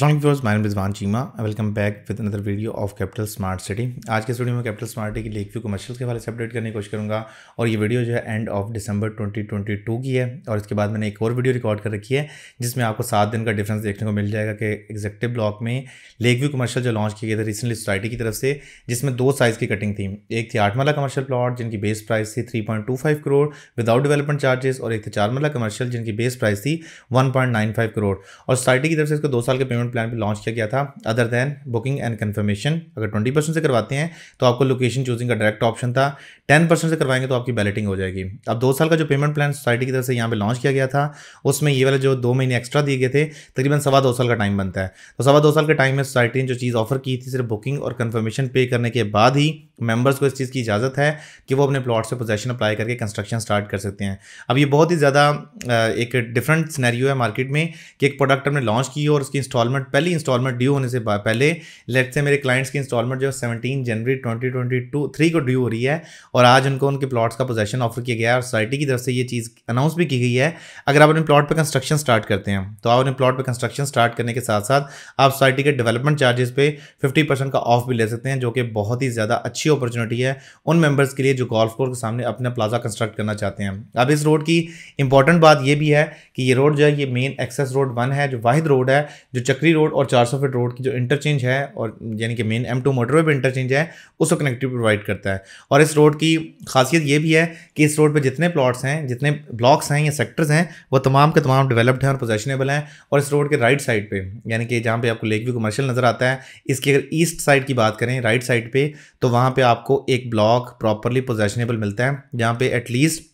असल व्यवर्स मैं Rizwan Cheema welcome back with another video of Capital smart City आज के वीडियो में कैपिटल स्मार्ट सिटी की लेक व्यू कमर्शियल के हवाले से अपडेट करने की कोशिश करूँगा और ये वीडियो जो है एंड ऑफ दिसंबर 2022 की है और इसके बाद मैंने एक और वीडियो रिकॉर्ड कर रखी है जिसमें आपको सात दिन का डिफरेंस देखने को मिल जाएगा कि एग्जेक्टिव ब्लॉक में लेक व्यू कमर्शियल जो लॉन्च किए गए थे रिसेंटली सोसाइटी की तरफ से जिसमें दो साइज़ की कटिंग थी एक थी आठ मरला कमर्शियल प्लाट जिनकी बेस प्राइस थी three crore without development charges और एक थी चार मरला कमर्शियल जिनकी बेस प्राइस थी वन करोड़ और सोसाइटी की तरफ से इसको दो साल के पेमेंट पेमेंट प्लान पे लॉन्च किया गया था other than booking and confirmation अगर ट्वेंटी परसेंट से करवाते हैं तो आपको लोकेशन चूजिंग का डायरेक्ट ऑप्शन था टेन परसेंट से करवाएंगे तो आपकी बैलेटिंग हो जाएगी अब दो साल का जो पेमेंट प्लान सोसाइटी की तरफ से यहाँ पर लॉन्च किया गया था उसमें ये वाले जो दो महीने एक्स्ट्रा दिए गए थे तकरीबन सवा दो साल का टाइम बनता है तो सवा दो साल के टाइम में सोसाइटी ने जो चीज़ ऑफर की थी सिर्फ बुकिंग और कन्फर्मेशन पे करने के बाद ही मेंबर्स को इस चीज़ की इजाज़त है कि वो अपने प्लॉट से पोजेशन अप्लाई करके कंस्ट्रक्शन स्टार्ट कर सकते हैं अब ये बहुत ही ज़्यादा एक डिफरेंट स्नैरियो है मार्केट में कि एक प्रोडक्ट हमने लॉन्च की और उसकी इंस्टॉलमेंट इंस्टॉलमेंट पहली इंस्टॉलमेंट ड्यू होने से पहले लेट से मेरे क्लाइंट्स की इंस्टॉलमेंट जो सेवनटीन जनवरी ट्वेंटी ट्वेंटी टू थ्री को ड्यू हो रही है और आज उनको उनके प्लॉट्स का पोजेशन ऑफर किया गया है और सोसाइटी की तरफ से ये चीज़ अनाउंस भी की गई है अगर आप अपने प्लॉट पर कंस्ट्रक्शन स्टार्ट करते हैं तो आप अपने प्लॉट पर कंस्ट्रक्शन स्टार्ट करने के साथ साथ आप सोसाइटी के डेवलपमेंट चार्जेस पे फिफ्टी परसेंट का ऑफ भी ले सकते हैं जो कि बहुत ही ज़्यादा अच्छी अपॉर्चुनिटी है उन मेम्बर्स के लिए जो गोल्फ कोर्स के सामने अपना प्लाजा कंस्ट्रक्ट करना चाहते हैं अब इस रोड की इंपॉर्टेंट बात यह भी है कि ये रोड जो है ये मेन एक्सेस रोड वन है जो वाहिद रोड है जो चक चक्री रोड और चार सौ फीट रोड की जो इंटरचेंज है और यानी कि मेन एम टू मोटरवे पर इंटरचेंज है उसको कनेक्टिविटी प्रोवाइड करता है और इस रोड की खासियत ये भी है कि इस रोड पर जितने प्लाट्स हैं जितने ब्लॉक्स हैं या सेक्टर्स हैं वो तमाम के तमाम डेवलप्ड हैं और पोजेशनेबल हैं और इस रोड के राइट साइड पर यानी कि जहाँ पर आपको लेक व्यू कमर्शल नज़र आता है इसकी अगर ईस्ट साइड की बात करें राइट साइड पर तो वहाँ पर आपको एक ब्लॉक प्रॉपरली पोजेशनेबल मिलता है जहाँ पर एटलीस्ट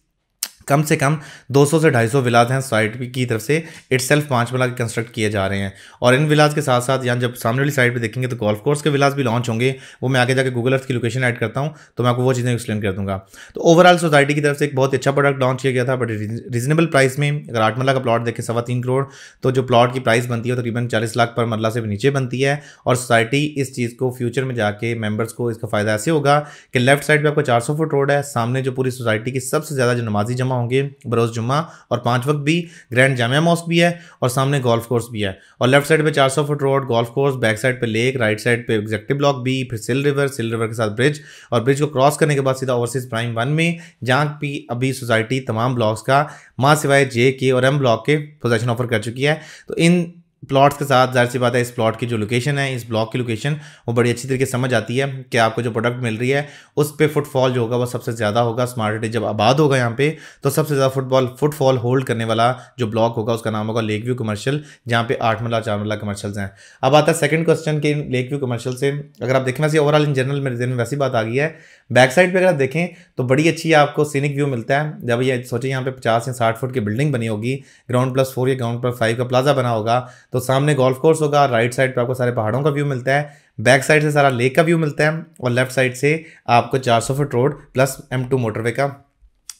कम से कम 200 से 250 विलाज हैं सोसाइटी की तरफ से इट सेल्फ पाँच मिला कंस्ट्रक्ट किए जा रहे हैं और इन विलाज के साथ साथ यहाँ जब सामने वाली साइड पे देखेंगे तो गोल्फ कोर्स के विलाज भी लॉन्च होंगे वो मैं आगे जाकर गूगल अर्थ की लोकेशन ऐड करता हूँ तो मैं आपको वो चीज़ें एक्सप्लेन कर दूँगा तो ओवरऑल सोसाइटी की तरफ से एक बहुत अच्छा प्रोडक्ट लॉन्च किया गया था बट रीजनेबल प्राइस में अगर आठ मला का प्लॉट देखें सवा तीन करोड़ तो जो प्लॉट की प्राइस बनती है तकरीबन चालीस लाख पर मरला से भी नीचे बनती है और सोसाइटी इस चीज़ को फ्यूचर में जाके मेम्बर्स को इसका फ़ायदा ऐसे होगा कि लेफ्ट साइड पर आपका चार फुट रोड है सामने जो पूरी सोसाइटी की सबसे ज़्यादा जो नमाजी जमा होंगे बरोज जुम्मा और पाँच वक्त भी ग्रैंड जामिया मॉस्क भी है और सामने गोल्फ कोर्स भी है और लेफ्ट साइड पे 400 foot road golf course back side पे लेक राइट साइड पे एग्जेक्टिव ब्लॉक भी फिर सिल रिवर सिल रिवर के साथ ब्रिज और ब्रिज को क्रॉस करने के बाद सीधा ओवरसीज प्राइम वन में जहाँ भी अभी सोसाइटी तमाम ब्लॉक्स का माँ सिवाय जे के और एम ब्लॉक के पोजेशन ऑफर कर चुकी है तो इन प्लॉट्स के साथ जाहिर सी बात है इस प्लॉट की जो लोकेशन है इस ब्लॉक की लोकेशन वो बड़ी अच्छी तरीके समझ आती है कि आपको जो प्रोडक्ट मिल रही है उस पर फुटफॉल जो होगा वो सबसे ज़्यादा होगा स्मार्ट सिटी जब आबाद होगा यहाँ पे तो सबसे ज़्यादा फुटबॉल फुटफॉल होल्ड करने वाला जो ब्लॉक होगा उसका नाम होगा लेक व्यू कमर्शियल जहाँ पे आठ मरला चार मरला कमर्शल्स हैं अब आता है सेकंड क्वेश्चन के लेक व्यू कमर्शियल से अगर आप देखें वैसे ओवरऑल इन जनरल मेरे दिन में वैसी बात आ गई है बैक साइड पर अगर आप देखें तो बड़ी अच्छी आपको सीनिक व्यू मिलता है जब ये सोचिए यहाँ पे पचास या साठ फुट की बिल्डिंग बनी होगी ग्राउंड प्लस फोर या ग्राउंड प्लस फाइव का प्लाजा बना होगा तो सामने गोल्फ कोर्स होगा राइट साइड पर आपको सारे पहाड़ों का व्यू मिलता है बैक साइड से सारा लेक का व्यू मिलता है और लेफ्ट साइड से आपको 400 foot road plus M two motorway का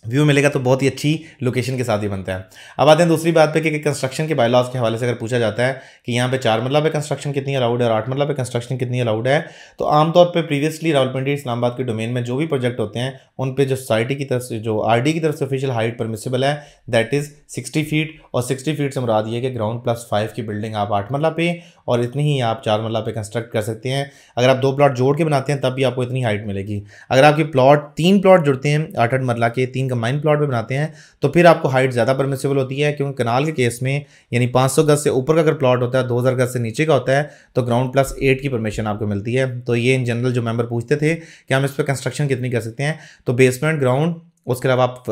व्यू मिलेगा तो बहुत ही अच्छी लोकेशन के साथ ही बनता है अब आते हैं दूसरी बात पे कि कंस्ट्रक्शन के बायलॉज के हवाले से अगर पूछा जाता है कि यहाँ पे चार मतलब पे कंस्ट्रक्शन कितनी अलाउड है और आठ मतलब पे कंस्ट्रक्शन कितनी अलाउड है तो आमतौर पे प्रीवियसली रावलपिंडी इस्लामाबाद के डोमेन में जो भी प्रोजेक्ट होते हैं उन पर जो सोसाइटी की तरफ से जो आर की तरफ से ऑफिशियल हाइट परमिसेबल है दैट इज़ सिक्सटी फीट और सिक्सटी फीट से मुराद ये कि ग्राउंड प्लस फाइव की बिल्डिंग आप आठ मरला पे और इतनी ही आप चार मरला पे कंस्ट्रक्ट कर सकते हैं अगर आप दो प्लाट जोड़ के बनाते हैं तब भी आपको इतनी हाइट मिलेगी अगर आपके प्लाट तीन प्लॉट जुड़ते हैं आठ आठ मरला के तीन कंबाइन प्लॉट में बनाते हैं तो फिर आपको हाइट ज़्यादा परमिसेबल होती है क्योंकि कनाल के केस में यानी 500 गज से ऊपर का अगर प्लॉट होता है 2000 गज से नीचे का होता है तो ग्राउंड प्लस एट की परमिशन आपको मिलती है तो ये इन जनरल जो मेम्बर पूछते थे कि हम इस पर कंस्ट्रक्शन कितनी कर सकते हैं तो बेसमेंट ग्राउंड उसके अलावा आप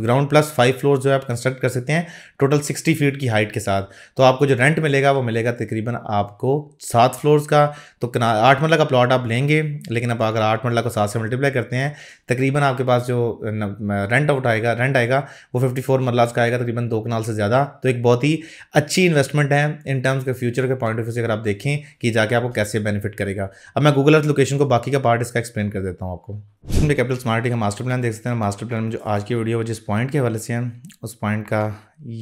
ग्राउंड प्लस फाइव फ्लोर जो है आप कंस्ट्रक्ट कर सकते हैं टोटल सिक्सटी फीट की हाइट के साथ तो आपको जो रेंट मिलेगा वो मिलेगा तकरीबन आपको सात फ्लोर्स का तो आठ मरला का प्लॉट आप लेंगे लेकिन आप अगर आठ मरला को सात से मल्टीप्लाई करते हैं तकरीबन आपके पास जो रेंट आउट आएगा रेंट आएगा वो फिफ्टी फोर मरलाज का आएगा तकरीबन दो कनाल से ज़्यादा तो एक बहुत ही अच्छी इन्वेस्टमेंट है इन टर्म्स के फ्यूचर के पॉइंट ऑफ व्यू से अगर आप देखें कि जाके आपको कैसे बेनिफिट करेगा अब मैं गूगल अर्थ लोकेशन को बाकी का पार्ट इसका एक्सप्लेन कर देता हूँ आपको हम कैपिटल स्मार्टी का मास्टर प्लान देख सकते हैं मास्टर प्लान में जो आज की वीडियो जिस पॉइंट के हवाले से हैं उस पॉइंट का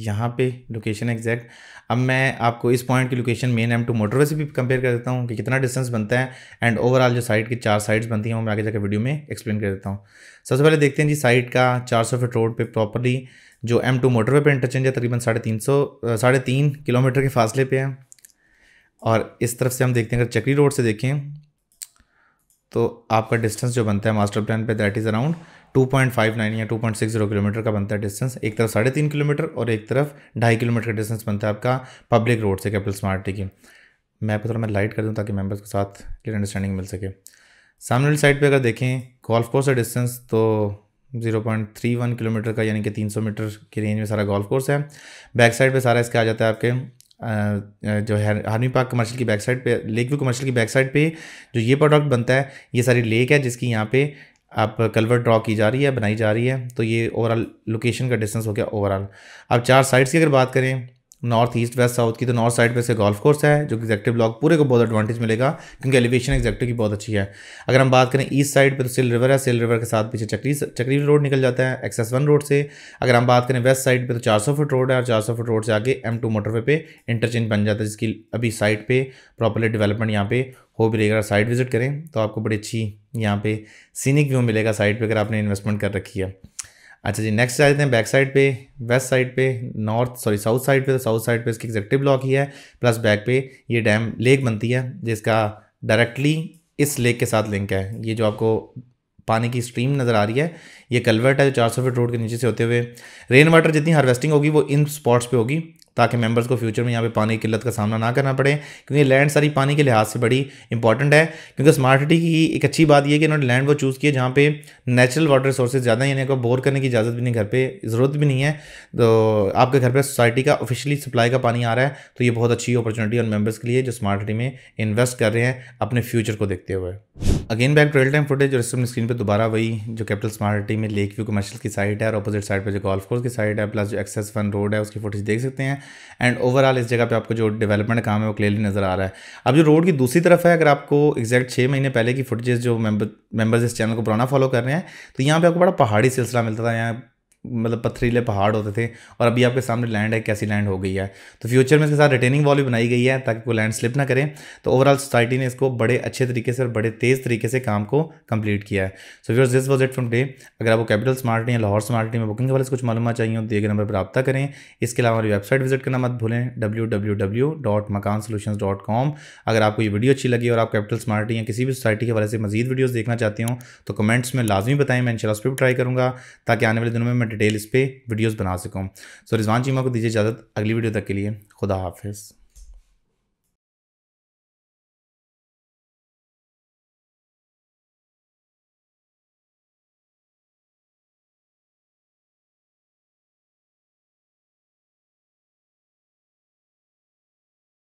यहाँ पे लोकेशन एग्जैक्ट अब मैं आपको इस पॉइंट की location main M two motorway से भी कंपेयर कर देता हूँ कि कितना डिस्टेंस बनता है एंड ओवरऑल जो साइट की चार साइड्स बनती हैं वो मैं आगे जाकर वीडियो में एक्सप्लेन कर देता हूँ सबसे पहले देखते हैं जी साइट का चार सौ फीट रोड पर प्रॉपरली जो एम टू मोटरवे पर इंटरचेंज है तकरीबन साढ़े तीन सौ साढ़े तीन किलोमीटर के फासले पर है और इस तरफ से हम देखते हैं अगर चक्री रोड से देखें तो आपका डिस्टेंस जो बनता है मास्टर प्लान पे दैट इज़ अराउंड 2.59 या 2.60 किलोमीटर का बनता है डिस्टेंस एक तरफ साढ़े तीन किलोमीटर और एक तरफ ढाई किलोमीटर का डिस्टेंस बनता है आपका पब्लिक रोड से कैपिटल स्मार्ट सिटी की मैं थोड़ा मैं लाइट कर दूँ ताकि मेम्बर्स के साथ क्लियर अंडरस्टैंडिंग मिल सके सामने वाली साइड पर अगर देखें गोल्फ कोर्स का डिस्टेंस तो 0.31 किलोमीटर का यानी कि 300 मीटर की रेंज में सारा गोल्फ कोर्स है बैक साइड पे सारा इसके आ जाता है आपके जो है हार्मी पार्क कमर्शियल की बैक साइड पे लेक व्यू कमर्शियल की बैक साइड पे जो ये प्रोडक्ट बनता है ये सारी लेक है जिसकी यहाँ पे आप कलवर ड्रॉ की जा रही है बनाई जा रही है तो ये ओवरऑल लोकेशन का डिस्टेंस हो गया ओवरऑल अब चार साइड्स की अगर बात करें नॉर्थ ईस्ट वेस्ट साउथ की तो नॉर्थ साइड पे से गोल्फ कोर्स है जो एग्जैक्टिव ब्लॉक पूरे को बहुत एडवांटेज मिलेगा क्योंकि एलिवेशन एग्जैक्टिव की बहुत अच्छी है अगर हम बात करें ईस्ट साइड पे तो सिल रिवर है सिल रिवर के साथ पीछे चक्री चक्री रोड निकल जाता है एक्सेस वन रोड से अगर हम बात करें वेस्ट साइड पर तो चार फुट रोड है और चार फुट रोड से आगे एम टू मोटरवे पे इंटरचेंज बन जाता है जिसकी अभी साइड पर प्रॉपरली डेवलपमेंट यहाँ पे हो भी रहेगा साइड विजिट करें तो आपको बड़ी अच्छी यहाँ पे सीनिक व्यू मिलेगा साइड पर अगर आपने इन्वेस्टमेंट कर रखी है अच्छा जी नेक्स्ट आ जाते हैं बैक साइड पे वेस्ट साइड पे नॉर्थ सॉरी साउथ साइड पे तो साउथ साइड पे इसकी एग्जेक्टिव ब्लॉक ही है प्लस बैक पे ये डैम लेक बनती है जिसका डायरेक्टली इस लेक के साथ लिंक है ये जो आपको पानी की स्ट्रीम नज़र आ रही है ये कलवर्ट है जो चार सौ फीट रोड के नीचे से होते हुए रेन वाटर जितनी हार्वेस्टिंग होगी वो इन स्पॉट्स पे होगी ताकि मेंबर्स को फ्यूचर में यहाँ पे पानी की किल्लत का सामना ना करना पड़े क्योंकि लैंड सारी पानी के लिहाज से बड़ी इंपॉर्टेंट है क्योंकि स्मार्ट सिटी की एक अच्छी बात यह है कि इन्होंने लैंड वो चूज़ किया जहाँ पे नेचुरल वाटर रिसोर्सेज ज़्यादा यानी आपको बोर करने की इजाज़त भी नहीं घर पर ज़रूरत भी नहीं है तो आपके घर पर सोसाइटी का ऑफिशियली सप्लाई का पानी आ रहा है तो ये बहुत अच्छी अपॉर्चुनिटी उन मेम्बर्स के लिए जो स्मार्ट सिटी में इन्वेस्ट कर रहे हैं अपने फ्यूचर को देखते हुए again back real time footage और इसमें स्क्रीन पर दोबारा वही जो कैपिटल स्मार्ट सिटी में लेक व्यू कमर्शियल की साइट है और अपोजिट साइड पर जो गोल्फ कोर्स की साइड है प्लस जो एक्सेस वन रोड है उसकी फुटेज देख सकते हैं एंड ओवरऑल इस जगह पे आपको जो डेवलपमेंट काम है वो क्लियरली नज़र आ रहा है अब जो रोड की दूसरी तरफ है अगर आपको एग्जैक्ट छः महीने पहले की फुटेज जो मेंबर मेंबर्स इस चैनल को पुराना फॉलो कर रहे हैं तो यहाँ पे आपको बड़ा पहाड़ी सिलसिला मिलता था यहाँ मतलब पथरीले पहाड़ होते थे और अभी आपके सामने लैंड है कैसी लैंड हो गई है तो फ्यूचर में इसके साथ रिटेनिंग वॉल भी बनाई गई है ताकि कोई लैंड स्लिप ना करें तो ओवरऑल सोसाइटी ने इसको बड़े अच्छे तरीके से और बड़े तेज़ तरीके से काम को कंप्लीट किया है so viewers this was it from day अगर आपको कैपिटल स्मार्ट या लाहौर स्मार्ट में बुकिंग के वाले कुछ मालूम चाहिए तो दिए गए नंबर पर रब्ता करें इसके अलावा हमारी वेबसाइट विजिट करना मत भूलें W W W dot Makaan solution dot com अगर आपको ये वीडियो अच्छी लगी और आप कैपिटल स्मार्ट या किसी भी सोसाइटी के वाले से मजीद वीडियोज़ देखना चाहते हो तो कमेंट्स में लाजमी बताएं मैं इन उस पर भी ट्राई करूँगा ताकि आने वाले दिनों में मैं डिटेल इस पर वीडियोज़ बना सकूँ सो रिजवान चीमा को दीजिए इजाज़त अगली वीडियो तक के लिए खुदा हाफिज़